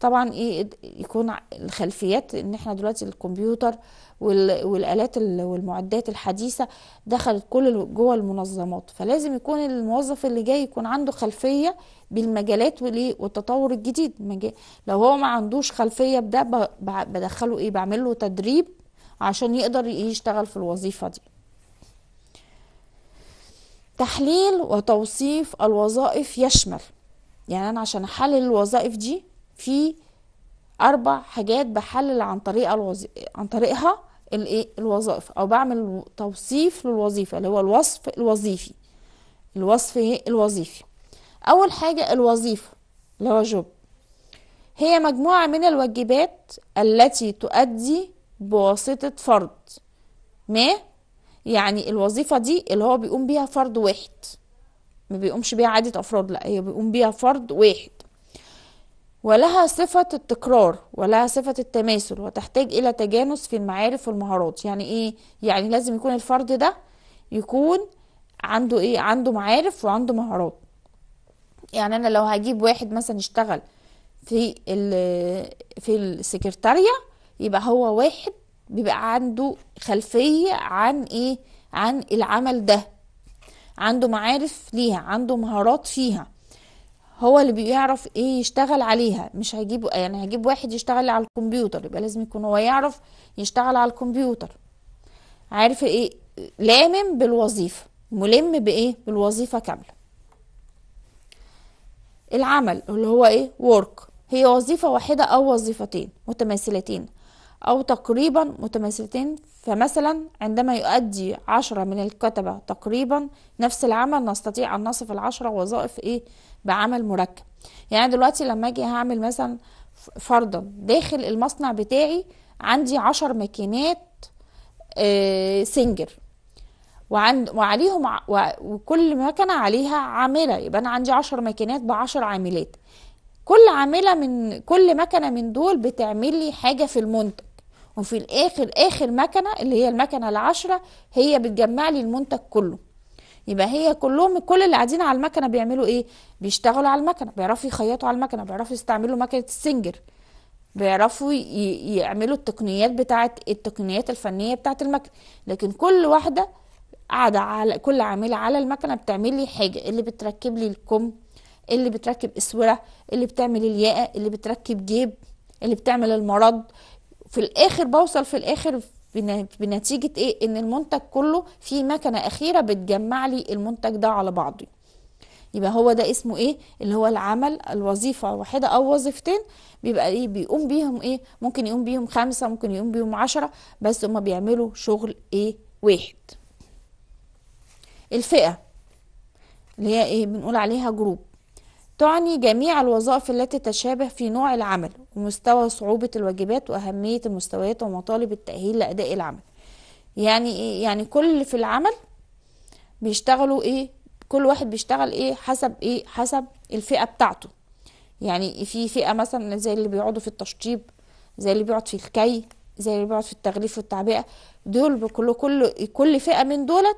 طبعا ايه يكون الخلفيات ان احنا دلوقتي الكمبيوتر والالات والمعدات الحديثه دخلت كل جوه المنظمات فلازم يكون الموظف اللي جاي يكون عنده خلفيه بالمجالات والتطور الجديد لو هو ما عندوش خلفيه بده بدخله ايه بعمل له تدريب عشان يقدر يشتغل في الوظيفه دي تحليل وتوصيف الوظائف يشمل يعني انا عشان احلل الوظائف دي في اربع حاجات بحلل عن طريق الوظيفة عن طريقها الايه الوظائف او بعمل توصيف للوظيفه اللي هو الوصف الوظيفي الوصف الوظيفي اول حاجه الوظيفه اللي هو جوب هي مجموعه من الواجبات التي تؤدي بواسطه فرد ما يعني الوظيفه دي اللي هو بيقوم بيها فرد واحد ما بيقومش بيها عدد افراد لا هي بيقوم بيها فرد واحد ولها صفة التكرار ولها صفة التماثل وتحتاج إلى تجانس في المعارف والمهارات يعني إيه؟ يعني لازم يكون الفرد ده يكون عنده إيه؟ عنده معارف وعنده مهارات يعني أنا لو هجيب واحد مثلا يشتغل في في السكرتارية يبقى هو واحد بيبقى عنده خلفية عن إيه؟ عن العمل ده عنده معارف ليها عنده مهارات فيها هو اللي بيعرف ايه يشتغل عليها مش هيجيب يعني هجيب واحد يشتغل على الكمبيوتر يبقى لازم يكون هو يعرف يشتغل على الكمبيوتر عارف ايه لامم بالوظيفه ملم بايه بالوظيفه كامله العمل اللي هو ايه ورك هي وظيفه واحده او وظيفتين متماثلتين أو تقريبا متماثلتين فمثلا عندما يؤدي عشرة من الكتبة تقريبا نفس العمل نستطيع أن نصف العشرة وظائف إيه بعمل مركب يعني دلوقتي لما أجي هعمل مثلا فرضا داخل المصنع بتاعي عندي عشر ماكينات آه، سنجر وعند وعليهم وكل مكنة عليها عاملة يبقى أنا عندي عشر ماكينات بعشر عاملات كل عاملة من كل مكنة من دول بتعمل لي حاجة في المنتج وفي الاخر اخر مكنه اللي هي المكنه العشره هي بتجمع لي المنتج كله يبقى هي كلهم كل اللي قاعدين على المكنه بيعملوا ايه بيشتغلوا على المكنه بيعرفوا يخيطوا على المكنه بيعرفوا يستعملوا مكنه السنجر بيعرفوا يعملوا التقنيات بتاعه التقنيات الفنيه بتاعه المكنه لكن كل واحده قاعده على كل عامله على المكنه بتعمل لي حاجه اللي بتركب لي الكم اللي بتركب اسوره اللي بتعمل الياقه اللي بتركب جيب اللي بتعمل المرض في الاخر بوصل في الاخر بنتيجة ايه ان المنتج كله في مكنة اخيرة بتجمع لي المنتج ده على بعضه يبقى هو ده اسمه ايه اللي هو العمل الوظيفة واحدة او وظيفتين بيبقى ايه بيقوم بيهم ايه ممكن يقوم بيهم خمسة ممكن يقوم بيهم عشرة بس هما بيعملوا شغل ايه واحد الفئة اللي هي ايه بنقول عليها جروب تعني جميع الوظائف التي تتشابه في نوع العمل ومستوى صعوبة الواجبات وأهمية المستويات ومطالب التأهيل لأداء العمل يعني إيه؟ يعني كل في العمل بيشتغلوا إيه كل واحد بيشتغل إيه حسب إيه حسب الفئة بتاعته يعني في فئة مثلا زي اللي بيقعدوا في التشطيب زي اللي بيقعد في الكي زي اللي بيقعد في التغليف والتعبئة دول بكل كل كل فئة من دولت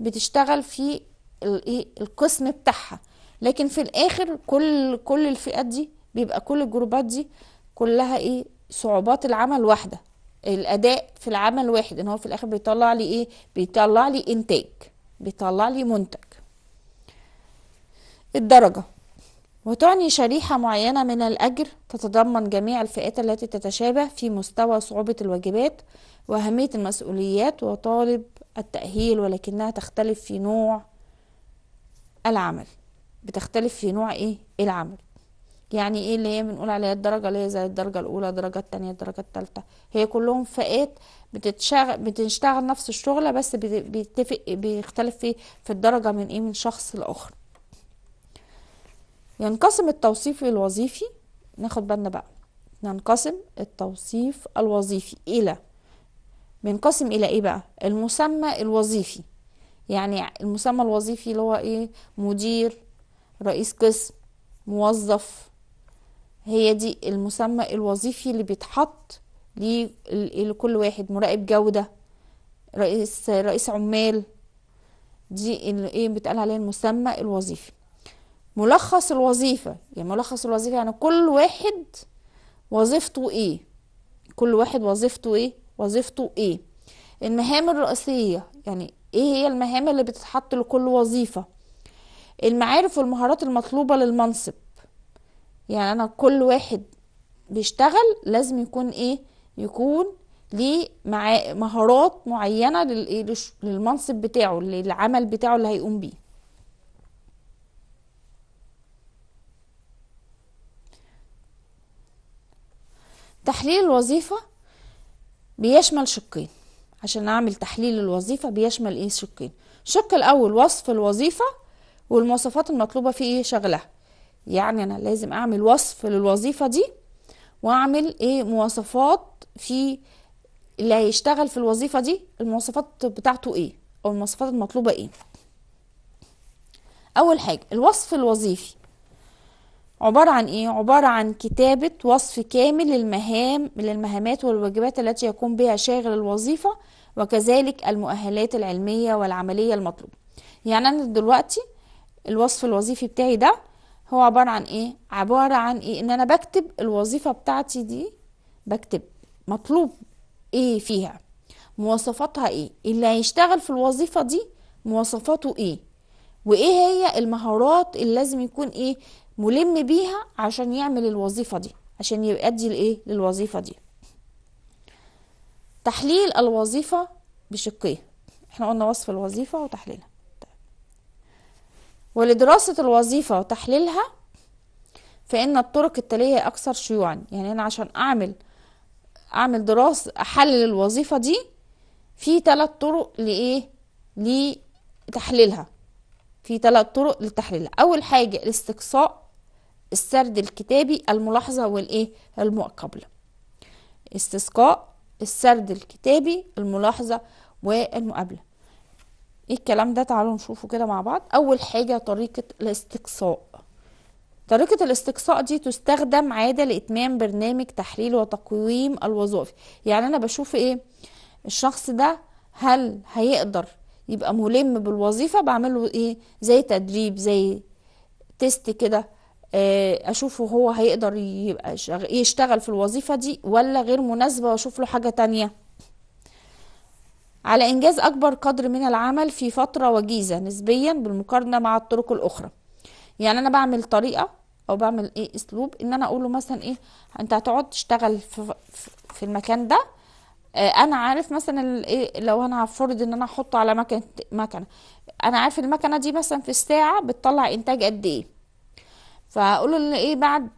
بتشتغل في إيه؟ القسم بتاعها لكن في الاخر كل كل الفئات دي بيبقى كل الجروبات دي كلها ايه صعوبات العمل واحده الاداء في العمل واحد ان هو في الاخر بيطلع لي ايه بيطلع لي انتاج بيطلع لي منتج الدرجه وتعني شريحة معينة من الأجر تتضمن جميع الفئات التي تتشابه في مستوى صعوبة الواجبات وأهمية المسؤوليات وطالب التأهيل ولكنها تختلف في نوع العمل بتختلف في نوع إيه؟, ايه العمل يعني ايه اللي هي بنقول عليها الدرجه اللي هي زي الدرجه الاولى الدرجه الثانيه الدرجه الثالثه هي كلهم فئات بتتشغل بتشتغل نفس الشغله بس بيتفق بيختلف في في الدرجه من ايه من شخص لاخر ينقسم التوصيف الوظيفي ناخد بالنا بقى ينقسم التوصيف الوظيفي الى بينقسم الى ايه بقى المسمى الوظيفي يعني المسمى الوظيفي اللي هو ايه مدير رئيس قسم موظف هي دي المسمى الوظيفي اللي بيتحط لكل واحد مراقب جودة رئيس رئيس عمال دي اللي ايه بيتقال عليها المسمى الوظيفي ملخص الوظيفة يعني ملخص الوظيفة يعني كل واحد وظيفته ايه كل واحد وظيفته ايه وظيفته ايه المهام الرئيسية يعني ايه هي المهام اللي بتتحط لكل وظيفة المعارف والمهارات المطلوبة للمنصب يعني أنا كل واحد بيشتغل لازم يكون إيه يكون ليه مع مهارات معينة إيه؟ للمنصب بتاعه للعمل بتاعه اللي هيقوم بيه تحليل الوظيفة بيشمل شقين عشان أعمل تحليل الوظيفة بيشمل إيه شقين الشق الأول وصف الوظيفة والمواصفات المطلوبة في ايه شغلها يعني انا لازم اعمل وصف للوظيفة دي واعمل ايه مواصفات في اللي هيشتغل في الوظيفة دي المواصفات بتاعته ايه او المواصفات المطلوبة ايه اول حاجة الوصف الوظيفي عبارة عن ايه عبارة عن كتابة وصف كامل للمهام للمهامات والواجبات التي يقوم بها شاغل الوظيفة وكذلك المؤهلات العلمية والعملية المطلوبة يعني انا دلوقتي الوصف الوظيفي بتاعي ده هو عبارة عن ايه عبارة عن ايه ان انا بكتب الوظيفة بتاعتي دي بكتب مطلوب ايه فيها مواصفاتها ايه اللي هيشتغل في الوظيفة دي مواصفاته ايه وايه هي المهارات اللي لازم يكون ايه ملم بيها عشان يعمل الوظيفة دي عشان يؤدي لايه للوظيفة دي تحليل الوظيفة بشقيه احنا قلنا وصف الوظيفة وتحليلها ولدراسة الوظيفة وتحليلها فإن الطرق التالية أكثر شيوعا يعني أنا عشان أعمل أعمل دراسة أحلل الوظيفة دي في ثلاث طرق لإيه لتحليلها في ثلاث طرق لتحليلها أول حاجة الاستقصاء السرد الكتابي الملاحظة والإيه المقابلة استسقاء السرد الكتابي الملاحظة والمقابلة ايه الكلام ده تعالوا نشوفه كده مع بعض اول حاجه طريقه الاستقصاء طريقة الاستقصاء دي تستخدم عادة لإتمام برنامج تحليل وتقويم الوظائف يعني أنا بشوف إيه الشخص ده هل هيقدر يبقى ملم بالوظيفة بعمله إيه زي تدريب زي تيست كده آه، أشوفه هو هيقدر يبقى يشتغل في الوظيفة دي ولا غير مناسبة وأشوف له حاجة تانية على إنجاز أكبر قدر من العمل في فترة وجيزة نسبيا بالمقارنة مع الطرق الأخرى يعني أنا بعمل طريقة أو بعمل إيه أسلوب إن أنا أقوله مثلا إيه أنت هتقعد تشتغل في, في المكان ده آه، أنا عارف مثلا إيه لو أنا هفرض إن أنا أحطه على مكنة مكنة أنا عارف المكنة دي مثلا في الساعة بتطلع إنتاج قد إيه فأقوله إيه بعد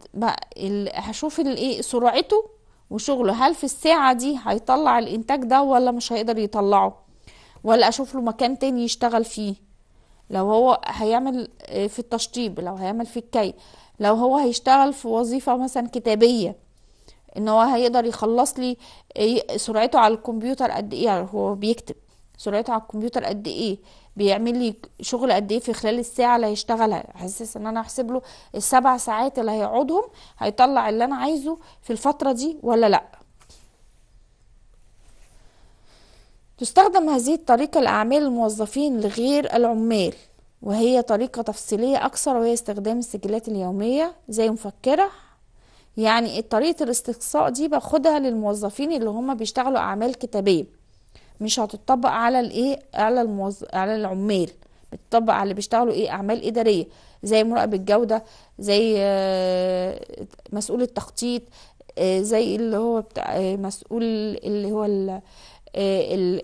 هشوف الإيه سرعته وشغله هل في الساعة دي هيطلع الإنتاج ده ولا مش هيقدر يطلعه ولا أشوف له مكان تاني يشتغل فيه لو هو هيعمل آه، في التشطيب لو هيعمل في الكي لو هو هيشتغل في وظيفة مثلا كتابية ان هو هيقدر يخلص لي آه، سرعته على الكمبيوتر قد ايه يعني هو بيكتب سرعته على الكمبيوتر قد ايه بيعمل لي شغل قد ايه في خلال الساعه اللي هيشتغلها حاسس ان انا احسب له السبع ساعات اللي هيقعدهم هيطلع اللي انا عايزه في الفتره دي ولا لا تستخدم هذه الطريقه لاعمال الموظفين لغير العمال وهي طريقه تفصيليه اكثر وهي استخدام السجلات اليوميه زي مفكره يعني طريقه الاستقصاء دي باخدها للموظفين اللي هم بيشتغلوا اعمال كتابيه مش هتطبق على الايه على الموز... على العمال بتطبق على اللي بيشتغلوا ايه اعمال اداريه زي مراقب الجوده زي آه، مسؤول التخطيط آه، زي اللي هو بتاع آه، مسؤول اللي هو ال...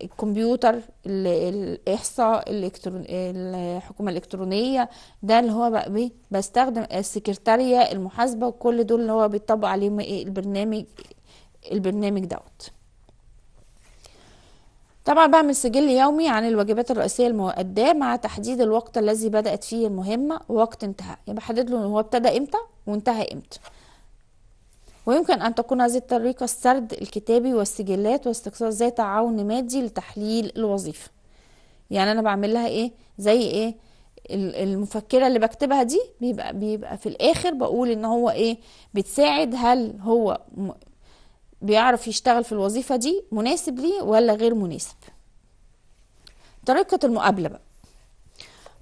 الكمبيوتر الاحصاء الإلكترون... الحكومه الالكترونيه ده اللي هو بقى بستخدم السكرتاريه المحاسبه كل دول اللي هو بيطبق عليهم ايه البرنامج البرنامج دوت طبعا بعمل سجل يومي عن الواجبات الرئيسية المؤداة مع تحديد الوقت الذي بدأت فيه المهمة ووقت انتهاء يبقى بحدد له هو ابتدى امتى وانتهى امتى ويمكن أن تكون هذه الطريقة السرد الكتابي والسجلات واستقصاء ذات عون مادي لتحليل الوظيفة يعني أنا بعمل لها إيه زي إيه المفكرة اللي بكتبها دي بيبقى بيبقى في الآخر بقول إن هو إيه بتساعد هل هو بيعرف يشتغل في الوظيفة دي مناسب ليه ولا غير مناسب طريقة المقابلة بقى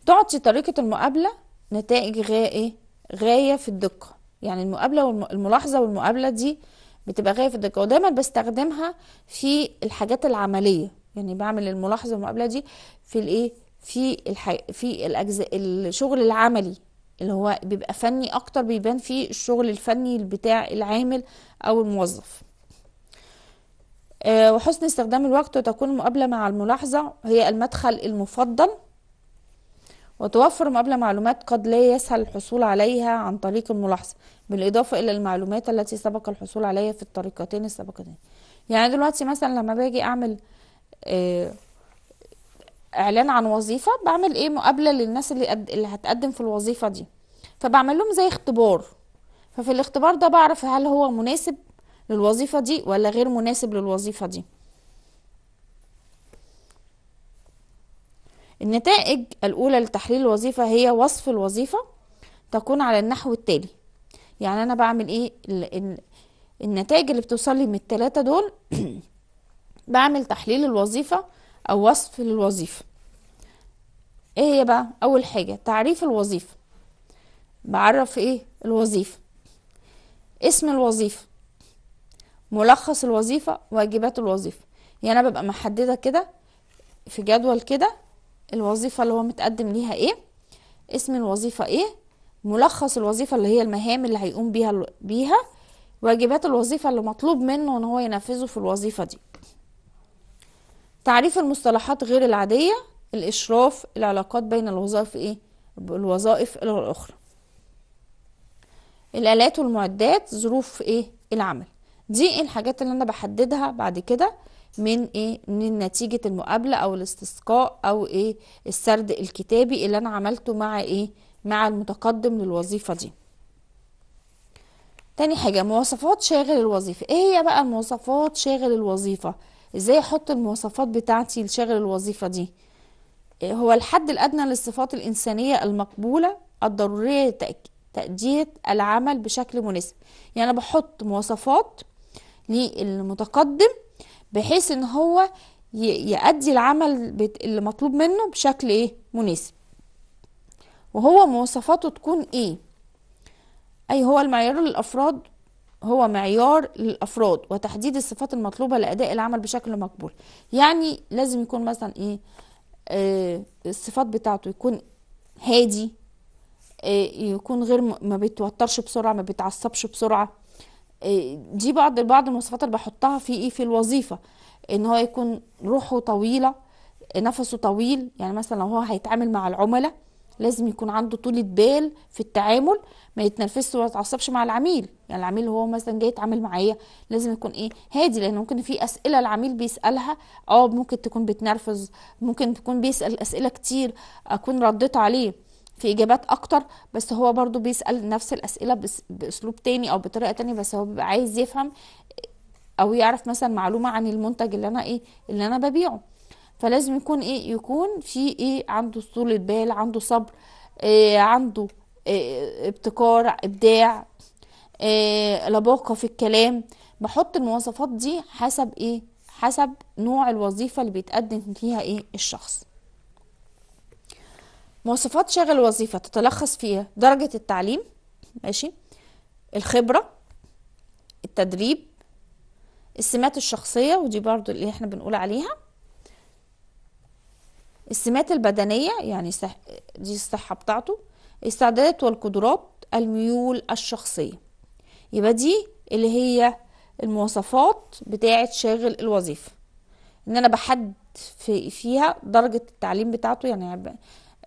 تعطي طريقة المقابلة نتائج غاية غاية في الدقة يعني المقابلة والملاحظة والمقابلة دي بتبقى غاية في الدقة ودايما بستخدمها في الحاجات العملية يعني بعمل الملاحظة والمقابلة دي في الايه في الح... في الاجزاء الشغل العملي اللي هو بيبقى فني اكتر بيبان فيه الشغل الفني بتاع العامل او الموظف آه، وحسن استخدام الوقت وتكون المقابلة مع الملاحظة هي المدخل المفضل وتوفر مقابلة معلومات قد لا يسهل الحصول عليها عن طريق الملاحظة بالإضافة إلى المعلومات التي سبق الحصول عليها في الطريقتين السابقتين يعني دلوقتي مثلا لما باجي أعمل آه، إعلان عن وظيفة بعمل إيه مقابلة للناس اللي, اللي هتقدم في الوظيفة دي فبعمل لهم زي اختبار ففي الاختبار ده بعرف هل هو مناسب للوظيفة دي ولا غير مناسب للوظيفة دي النتائج الأولى لتحليل الوظيفة هي وصف الوظيفة تكون على النحو التالي يعني أنا بعمل إيه النتائج اللي بتوصلي من التلاتة دول [clears throat] بعمل تحليل الوظيفة أو وصف للوظيفة إيه هي بقى أول حاجة تعريف الوظيفة بعرف إيه الوظيفة اسم الوظيفة ملخص الوظيفه واجبات الوظيفه يعني انا ببقى محدده كده في جدول كده الوظيفه اللي هو متقدم ليها ايه اسم الوظيفه ايه ملخص الوظيفه اللي هي المهام اللي هيقوم بيها بيها واجبات الوظيفه اللي مطلوب منه ان هو ينفذه في الوظيفه دي تعريف المصطلحات غير العاديه الاشراف العلاقات بين الوظائف ايه الوظائف الاخرى الالات والمعدات ظروف ايه العمل دي ايه الحاجات اللي انا بحددها بعد كده من ايه من نتيجه المقابله او الاستسقاء او ايه السرد الكتابي اللي انا عملته مع ايه مع المتقدم للوظيفه دي تاني حاجه مواصفات شاغل الوظيفه ايه هي بقى مواصفات شاغل الوظيفه ازاي احط المواصفات بتاعتي لشاغل الوظيفه دي هو الحد الادنى للصفات الانسانيه المقبوله الضروريه تأدية العمل بشكل مناسب يعني انا بحط مواصفات للمتقدم بحيث ان هو يأدي العمل اللي مطلوب منه بشكل ايه مناسب وهو مواصفاته تكون ايه اي هو المعيار للافراد هو معيار للافراد وتحديد الصفات المطلوبه لاداء العمل بشكل مقبول يعني لازم يكون مثلا ايه آه الصفات بتاعته يكون هادي آه يكون غير ما بيتوترش بسرعه ما بيتعصبش بسرعه آه، دي بعض بعض المواصفات اللي بحطها في ايه في الوظيفه ان هو يكون روحه طويله نفسه طويل يعني مثلا لو هو هيتعامل مع العملاء لازم يكون عنده طولة بال في التعامل ما يتنرفزش وما يتعصبش مع العميل يعني العميل هو مثلا جاي يتعامل معايا لازم يكون ايه هادي لان ممكن في اسئله العميل بيسالها اه ممكن تكون بتنرفز ممكن تكون بيسال اسئله كتير اكون رديت عليه في اجابات اكتر بس هو برضو بيسال نفس الاسئله باسلوب تاني او بطريقه تانية بس هو بيبقى عايز يفهم او يعرف مثلا معلومه عن المنتج اللي انا ايه اللي انا ببيعه فلازم يكون ايه يكون في ايه عنده طول بال عنده صبر إيه عنده إيه ابتكار ابداع إيه لباقه في الكلام بحط المواصفات دي حسب ايه حسب نوع الوظيفه اللي بيتقدم فيها ايه الشخص مواصفات شغل الوظيفة تتلخص في درجة التعليم ماشي الخبرة التدريب السمات الشخصية ودي برضو اللي احنا بنقول عليها السمات البدنية يعني صح... دي الصحة بتاعته الاستعدادات والقدرات الميول الشخصية يبقى دي اللي هي المواصفات بتاعة شاغل الوظيفة ان انا بحد في فيها درجة التعليم بتاعته يعني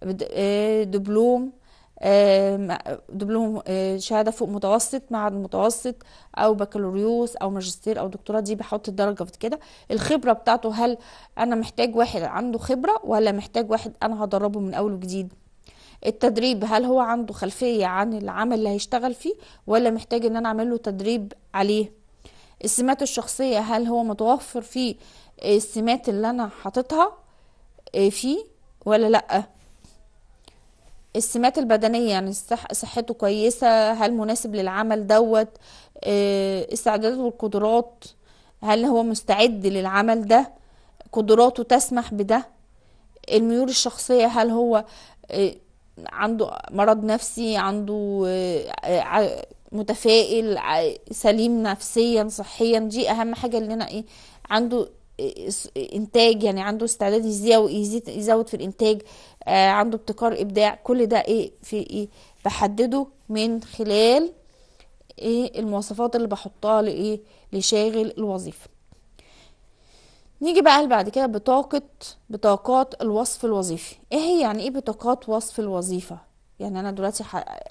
آه، دبلوم آه، دبلوم آه، شهاده فوق متوسط معهد متوسط او بكالوريوس او ماجستير او دكتوراه دي بحط الدرجه في كده الخبره بتاعته هل انا محتاج واحد عنده خبره ولا محتاج واحد انا هدربه من اول وجديد التدريب هل هو عنده خلفيه عن العمل اللي هيشتغل فيه ولا محتاج ان انا اعمل له تدريب عليه السمات الشخصيه هل هو متوفر فيه السمات اللي انا حاططها فيه ولا لا السمات البدنية يعني صح صحته كويسة هل مناسب للعمل دوت آه، استعداده والقدرات هل هو مستعد للعمل ده قدراته تسمح بده الميول الشخصية هل هو آه، عنده مرض نفسي عنده آه، متفائل سليم نفسيا صحيا دي اهم حاجة لنا ايه عنده انتاج يعني عنده استعداد يزود يزود في الانتاج آه، عنده ابتكار ابداع كل ده ايه في ايه بحدده من خلال ايه المواصفات اللي بحطها لايه لشاغل الوظيفه نيجي بقى بعد كده بطاقه بطاقات الوصف الوظيفي ايه هي يعني ايه بطاقات وصف الوظيفه يعني انا دلوقتي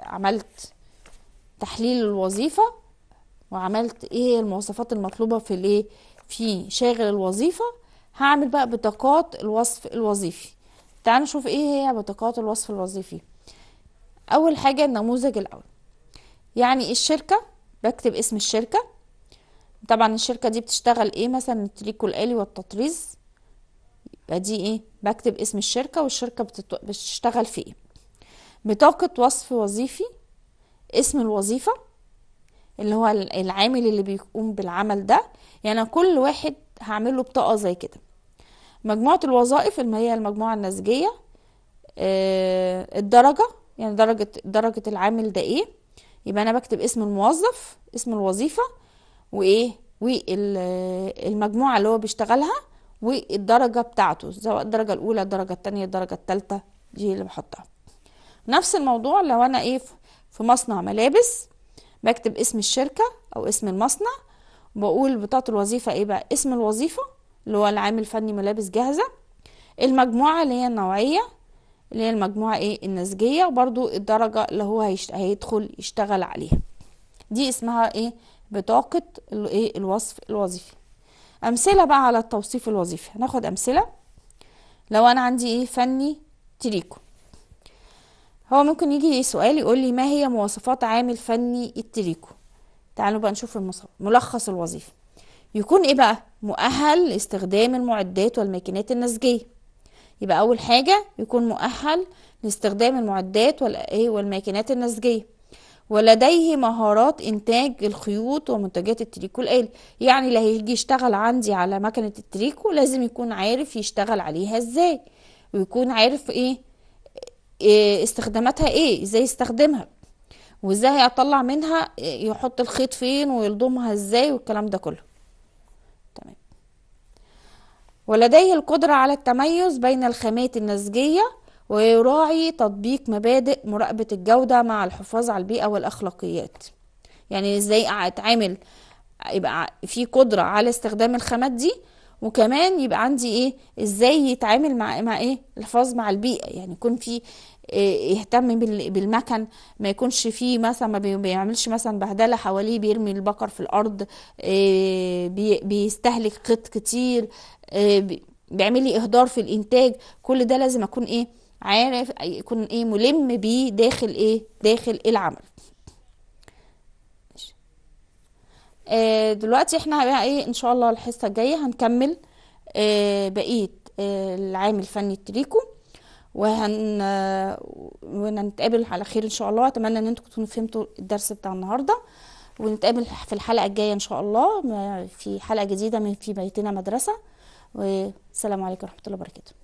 عملت تحليل الوظيفه وعملت ايه المواصفات المطلوبه في الايه في شاغل الوظيفة هعمل بقى بطاقات الوصف الوظيفي تعالوا نشوف ايه هي بطاقات الوصف الوظيفي اول حاجة النموذج الاول يعني الشركة بكتب اسم الشركة طبعا الشركة دي بتشتغل ايه مثلا التريكو الآلي والتطريز يبقى دي ايه بكتب اسم الشركة والشركة بتشتغل في ايه بطاقة وصف وظيفي اسم الوظيفة اللي هو العامل اللي بيقوم بالعمل ده يعني كل واحد هعمل له بطاقه زي كده مجموعه الوظائف اللي هي المجموعه النسجيه آه، الدرجه يعني درجه درجه العامل ده ايه يبقى انا بكتب اسم الموظف اسم الوظيفه وايه والمجموعه اللي هو بيشتغلها والدرجه بتاعته سواء الدرجه الاولى الدرجه الثانيه الدرجه الثالثه دي اللي بحطها نفس الموضوع لو انا ايه في مصنع ملابس بكتب اسم الشركة أو اسم المصنع بقول بطاقة الوظيفة إيه بقى اسم الوظيفة اللي هو العامل فني ملابس جاهزة المجموعة اللي هي النوعية اللي هي المجموعة إيه النسجية وبرضو الدرجة اللي هو هيشت... هيدخل يشتغل عليها دي اسمها إيه بطاقة إيه الوصف الوظيفي أمثلة بقى على التوصيف الوظيفي هناخد أمثلة لو أنا عندي إيه فني تريكو هو ممكن يجي سؤال يقول لي ما هي مواصفات عامل فني التريكو تعالوا بقى نشوف ملخص الوظيفه يكون ايه بقى مؤهل لاستخدام المعدات والماكينات النسجيه يبقى اول حاجه يكون مؤهل لاستخدام المعدات إيه، والماكينات النسجيه ولديه مهارات انتاج الخيوط ومنتجات التريكو الآلي يعني اللي هيجي يشتغل عندي على مكنه التريكو لازم يكون عارف يشتغل عليها ازاي ويكون عارف ايه إيه، استخداماتها ايه ازاي يستخدمها وازاي هيطلع منها يحط الخيط فين ويلضمها ازاي والكلام ده كله تمام ولديه القدرة على التميز بين الخامات النسجية ويراعي تطبيق مبادئ مراقبة الجودة مع الحفاظ على البيئة والأخلاقيات يعني ازاي اتعامل يبقى في قدرة على استخدام الخامات دي وكمان يبقى عندي ايه ازاي يتعامل مع مع ايه الحفاظ مع البيئه يعني يكون في آه، يهتم بالمكن ما يكونش فيه مثلا ما بيعملش مثلا بهدله حواليه بيرمي البقر في الارض آه، بيستهلك خيط كتير آه، بيعمل لي اهدار في الانتاج كل ده لازم اكون ايه عارف يكون ايه ملم بيه داخل ايه داخل إيه العمل آه، دلوقتي احنا بقى ايه ان شاء الله الحصه الجايه هنكمل آه، بقيه آه، العام الفني التريكو وهن ونتقابل على خير ان شاء الله اتمنى ان انتم تكونوا فهمتوا الدرس بتاع النهارده ونتقابل في الحلقه الجايه ان شاء الله في حلقه جديده من في بيتنا مدرسه والسلام عليكم ورحمه الله وبركاته